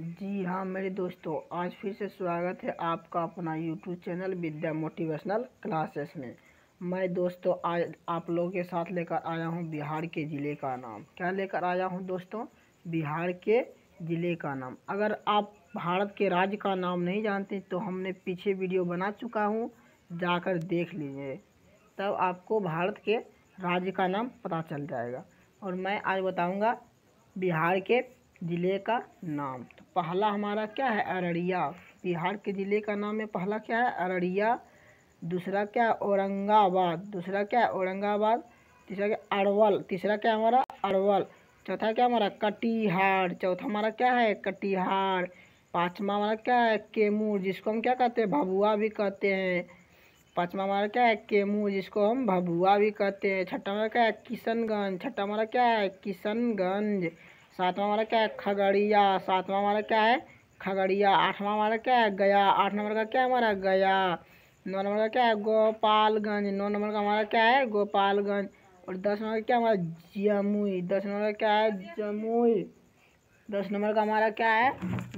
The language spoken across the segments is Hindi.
जी हाँ मेरे दोस्तों आज फिर से स्वागत है आपका अपना YouTube channel Vidya motivational classes में मैं दोस्तों आज आप लोगों के साथ लेकर आया हूँ बिहार के ज़िले का नाम क्या लेकर आया हूँ दोस्तों बिहार के ज़िले का नाम अगर आप भारत के राज्य का नाम नहीं जानते तो हमने पीछे वीडियो बना चुका हूँ जाकर देख लीजिए तब आपको भारत के राज्य का नाम पता चल जाएगा और मैं आज बताऊँगा बिहार के ज़िले का नाम तो पहला हमारा क्या है अररिया बिहार के ज़िले का नाम है पहला क्या है अररिया दूसरा क्या है औरंगाबाद दूसरा क्या है औरंगाबाद तीसरा क्या अरवल तीसरा क्या हमारा अरवल चौथा क्या हमारा कटिहार चौथा हमारा क्या है कटिहार पाँचवा हमारा क्या है केमूर जिसको हम क्या कहते हैं भभुआ भी कहते हैं पाँचवा हमारा क्या है केमूर जिसको हम भभुआ भी कहते हैं छठा हमारा क्या है किशनगंज छठा हमारा क्या है किशनगंज सातवां वाला क्या है खगड़िया सातवां वाला क्या है खगड़िया आठवां वाला क्या है गया आठ नंबर का क्या है हमारा गया नौ नंबर का क्या है गोपालगंज नौ नंबर का हमारा क्या है गोपालगंज और दस नंबर का क्या हमारा जमुई दस नंबर का क्या है जमुई दस नंबर का हमारा क्या है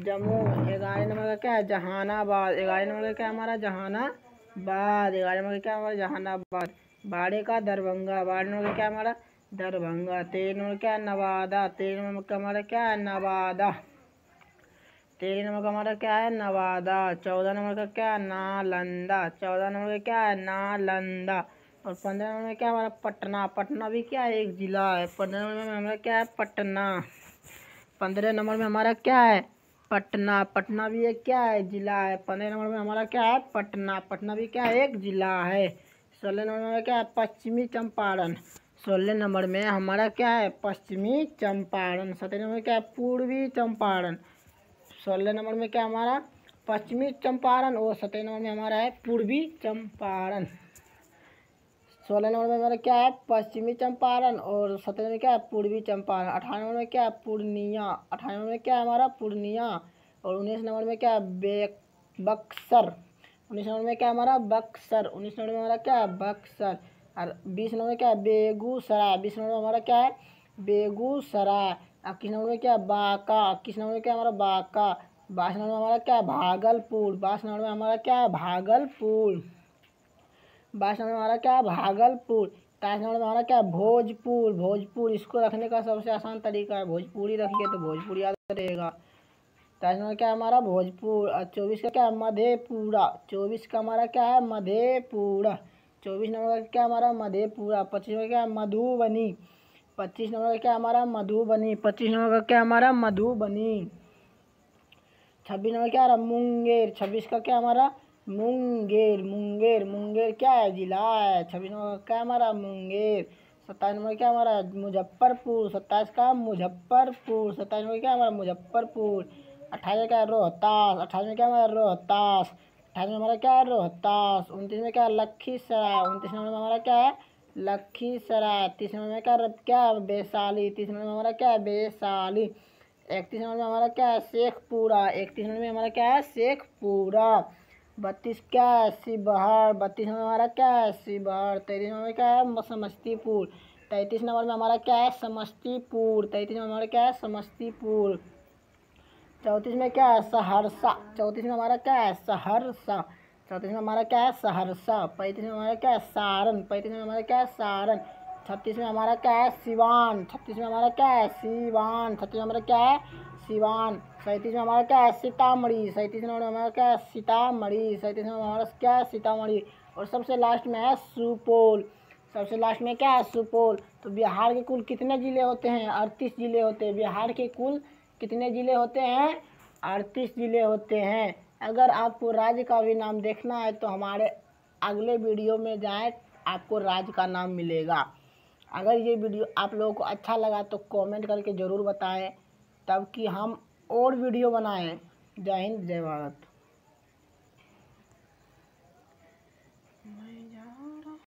जम्मू ग्यारह नंबर का क्या है जहानाबाद ग्यारह नंबर का क्या है हमारा जहानाबाद ग्यारह नंबर का क्या हमारा जहानाबाद बाड़े का दरभंगा बारह नंबर का क्या हमारा दरभंगा तेरे नंबर क्या नवादा तेरे नंबर का हमारा क्या है नवादा तेरे नंबर का हमारा क्या है नवादा चौदह नंबर का क्या है नालंदा चौदह नंबर का क्या है नालंदा और पंद्रह नंबर में क्या हमारा पटना पटना भी क्या है एक ज़िला है पंद्रह नंबर में हमारा क्या है पटना पंद्रह नंबर में हमारा क्या है पटना पटना भी एक क्या है ज़िला है पंद्रह नंबर में हमारा क्या है पटना पटना भी क्या है एक ज़िला है सोलह नंबर में क्या है पश्चिमी चंपारण सोलह नंबर में हमारा क्या है पश्चिमी चंपारण सत्रह नंबर में क्या है पूर्वी चंपारण सोलह नंबर में क्या हमारा पश्चिमी चंपारण और सत्रह नंबर में हमारा है पूर्वी चंपारण सोलह नंबर में हमारा क्या है पश्चिमी चंपारण और सत्रह में क्या है पूर्वी चंपारण अठारह नंबर में क्या है पूर्णिया अठारह नंबर में क्या है हमारा पूर्णिया और उन्नीस नंबर में क्या है बक्सर उन्नीस नंबर में क्या हमारा बक्सर उन्नीस नंबर में हमारा क्या है बक्सर और बीस नंबर क्या है बेगूसराय बीस नंबर हमारा क्या है बेगूसराय इक्कीस नंबर में क्या है बाका इक्कीस नंबर में क्या हमारा बांका बाईस नंबर में हमारा क्या है भागलपुर बाईस नंबर में हमारा क्या है भागलपुर बाईस नंबर में हमारा क्या है भागलपुर तेईस नंबर में हमारा क्या है भोजपुर भोजपुर इसको रखने का सबसे आसान तरीका है भोजपुरी रखिए तो भोजपुरी याद रहेगा तेईस नंबर क्या है हमारा भोजपुर और चौबीस का क्या है मधेपुरा चौबीस का हमारा क्या है मधेपुरा चौबीस नंबर का क्या हमारा मधेपुरा पच्चीस नंबर क्या मधुबनी पच्चीस नंबर का क्या हमारा मधुबनी पच्चीस नंबर का क्या हमारा मधुबनी छब्बीस नंबर क्या हमारा मुंगेर छब्बीस का क्या हमारा मुंगेर मुंगेर मुंगेर क्या है जिला है छब्बीस नंबर का क्या हमारा मुंगेर सत्ताईस नंबर क्या हमारा मुजफ्फरपुर सत्ताईस का मुजफ्फरपुर सत्ताईस नंबर क्या हमारा मुजफ्फरपुर अट्ठाईस का रोहतास अट्ठाईस में क्या हमारा रोहतास अट्ठाईस में हमारा क्या है रोहतास उनतीस में क्या है लखीसराय उनतीस नंबर में हमारा क्या है लखीसराय तीस नंबर में क्या क्या है वैशाली तीस नंबर में हमारा क्या है वैशाली इकतीस नंबर में हमारा क्या है शेखपुरा इकतीस नंबर में हमारा क्या है शेखपुरा बत्तीस क्या है शिवहर बत्तीस नंबर हमारा क्या है शिवहर तैतीस नंबर में क्या है समस्तीपुर तैंतीस नंबर में हमारा क्या है समस्तीपुर तैंतीस नंबर हमारा क्या है समस्तीपुर चौंतीस में क्या है सहरसा चौंतीस में हमारा क्या है सहरसा चौंतीस में हमारा क्या है सहरसा पैंतीस में हमारा क्या है सारण पैंतीस में हमारा क्या है सारण छत्तीस में हमारा क्या है सिवान छत्तीस में हमारा क्या है सिवान छत्तीस में हमारा क्या है सिवान सैंतीस में हमारा क्या है सीतामढ़ी सैंतीस में हमारा क्या है सीतामढ़ी सैंतीस में हमारा क्या है सीतामढ़ी और सबसे लास्ट में है सुपौल सबसे लास्ट में क्या है सुपौल तो बिहार के कुल कितने ज़िले होते हैं अड़तीस ज़िले होते हैं बिहार के कुल कितने ज़िले होते हैं अड़तीस ज़िले होते हैं अगर आपको राज्य का भी नाम देखना है तो हमारे अगले वीडियो में जाए आपको राज्य का नाम मिलेगा अगर ये वीडियो आप लोगों को अच्छा लगा तो कमेंट करके ज़रूर बताएं तब कि हम और वीडियो बनाएं जय हिंद जय भारत